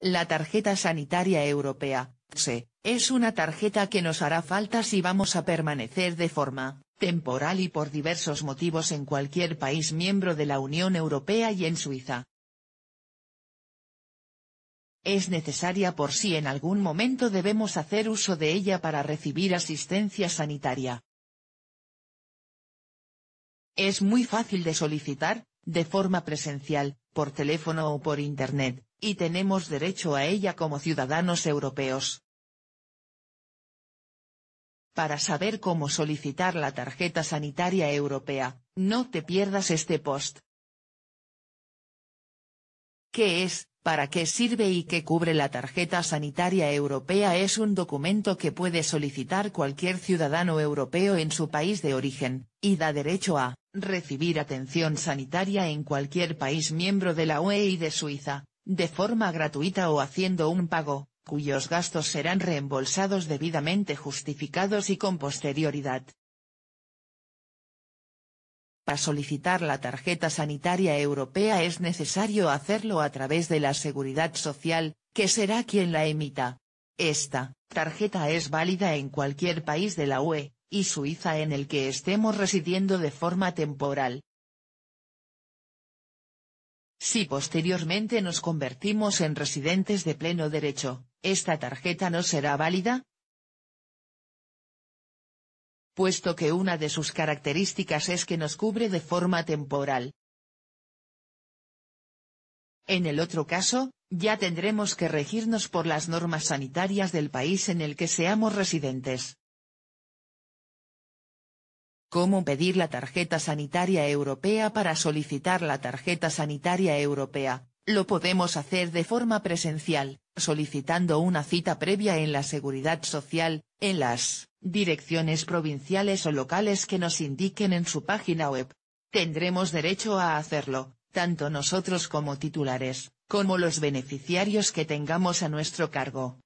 La tarjeta sanitaria europea, es una tarjeta que nos hará falta si vamos a permanecer de forma temporal y por diversos motivos en cualquier país miembro de la Unión Europea y en Suiza. Es necesaria por si en algún momento debemos hacer uso de ella para recibir asistencia sanitaria. Es muy fácil de solicitar, de forma presencial, por teléfono o por Internet, y tenemos derecho a ella como ciudadanos europeos. Para saber cómo solicitar la tarjeta sanitaria europea, no te pierdas este post. ¿Qué es, para qué sirve y qué cubre la tarjeta sanitaria europea es un documento que puede solicitar cualquier ciudadano europeo en su país de origen, y da derecho a, recibir atención sanitaria en cualquier país miembro de la UE y de Suiza, de forma gratuita o haciendo un pago, cuyos gastos serán reembolsados debidamente justificados y con posterioridad, para solicitar la tarjeta sanitaria europea es necesario hacerlo a través de la Seguridad Social, que será quien la emita. Esta tarjeta es válida en cualquier país de la UE, y Suiza en el que estemos residiendo de forma temporal. Si posteriormente nos convertimos en residentes de pleno derecho, esta tarjeta no será válida, puesto que una de sus características es que nos cubre de forma temporal. En el otro caso, ya tendremos que regirnos por las normas sanitarias del país en el que seamos residentes. ¿Cómo pedir la tarjeta sanitaria europea para solicitar la tarjeta sanitaria europea? Lo podemos hacer de forma presencial, solicitando una cita previa en la Seguridad Social, en las direcciones provinciales o locales que nos indiquen en su página web. Tendremos derecho a hacerlo, tanto nosotros como titulares, como los beneficiarios que tengamos a nuestro cargo.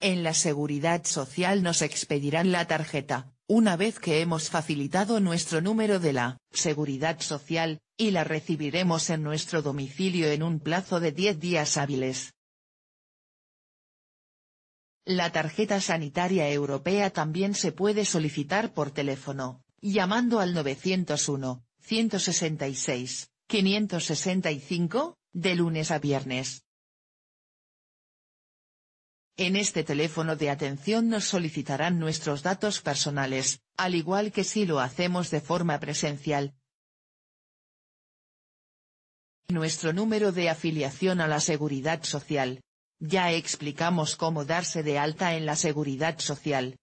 En la Seguridad Social nos expedirán la tarjeta, una vez que hemos facilitado nuestro número de la Seguridad Social, y la recibiremos en nuestro domicilio en un plazo de 10 días hábiles. La tarjeta sanitaria europea también se puede solicitar por teléfono, llamando al 901, 166, 565, de lunes a viernes. En este teléfono de atención nos solicitarán nuestros datos personales, al igual que si lo hacemos de forma presencial. Nuestro número de afiliación a la Seguridad Social, ya explicamos cómo darse de alta en la seguridad social.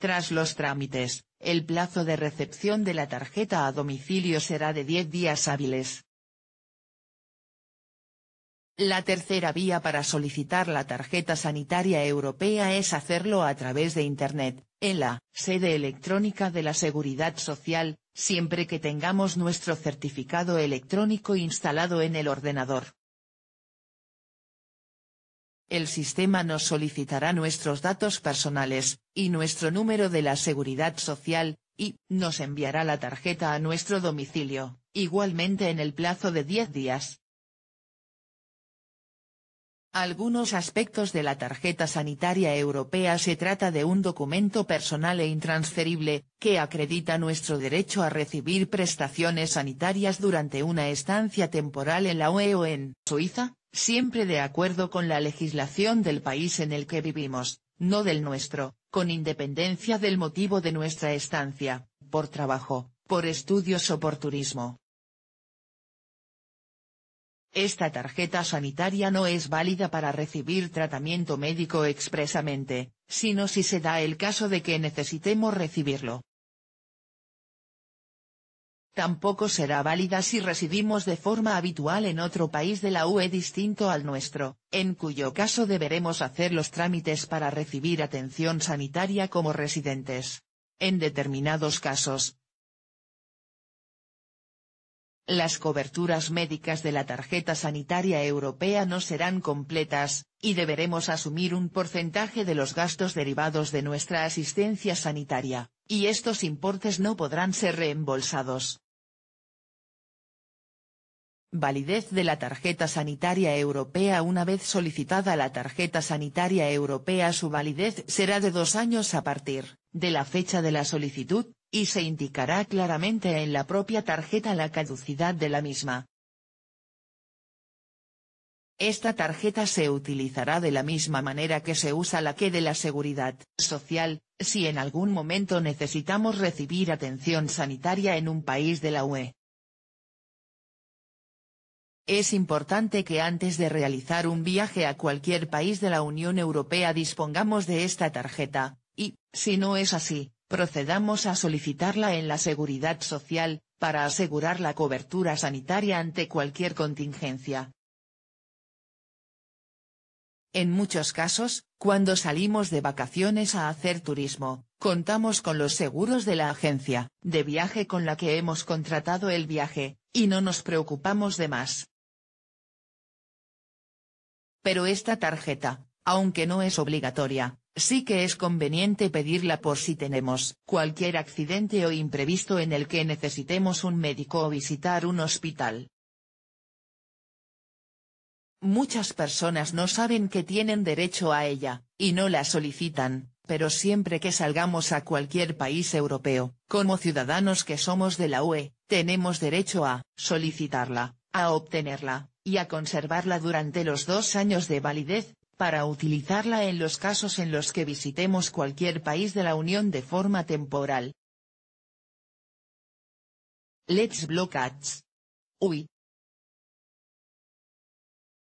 Tras los trámites, el plazo de recepción de la tarjeta a domicilio será de 10 días hábiles. La tercera vía para solicitar la tarjeta sanitaria europea es hacerlo a través de Internet, en la sede electrónica de la Seguridad Social, siempre que tengamos nuestro certificado electrónico instalado en el ordenador el sistema nos solicitará nuestros datos personales, y nuestro número de la seguridad social, y, nos enviará la tarjeta a nuestro domicilio, igualmente en el plazo de 10 días. Algunos aspectos de la tarjeta sanitaria europea se trata de un documento personal e intransferible, que acredita nuestro derecho a recibir prestaciones sanitarias durante una estancia temporal en la UE o en Suiza, siempre de acuerdo con la legislación del país en el que vivimos, no del nuestro, con independencia del motivo de nuestra estancia, por trabajo, por estudios o por turismo. Esta tarjeta sanitaria no es válida para recibir tratamiento médico expresamente, sino si se da el caso de que necesitemos recibirlo. Tampoco será válida si residimos de forma habitual en otro país de la UE distinto al nuestro, en cuyo caso deberemos hacer los trámites para recibir atención sanitaria como residentes. En determinados casos, las coberturas médicas de la tarjeta sanitaria europea no serán completas, y deberemos asumir un porcentaje de los gastos derivados de nuestra asistencia sanitaria, y estos importes no podrán ser reembolsados. Validez de la tarjeta sanitaria europea Una vez solicitada la tarjeta sanitaria europea su validez será de dos años a partir de la fecha de la solicitud, y se indicará claramente en la propia tarjeta la caducidad de la misma. Esta tarjeta se utilizará de la misma manera que se usa la que de la seguridad social, si en algún momento necesitamos recibir atención sanitaria en un país de la UE. Es importante que antes de realizar un viaje a cualquier país de la Unión Europea dispongamos de esta tarjeta, y, si no es así, procedamos a solicitarla en la Seguridad Social, para asegurar la cobertura sanitaria ante cualquier contingencia. En muchos casos, cuando salimos de vacaciones a hacer turismo, contamos con los seguros de la agencia de viaje con la que hemos contratado el viaje, y no nos preocupamos de más. Pero esta tarjeta, aunque no es obligatoria, sí que es conveniente pedirla por si tenemos cualquier accidente o imprevisto en el que necesitemos un médico o visitar un hospital. Muchas personas no saben que tienen derecho a ella, y no la solicitan, pero siempre que salgamos a cualquier país europeo, como ciudadanos que somos de la UE, tenemos derecho a solicitarla, a obtenerla, y a conservarla durante los dos años de validez, para utilizarla en los casos en los que visitemos cualquier país de la Unión de forma temporal. Let's block ads. Uy,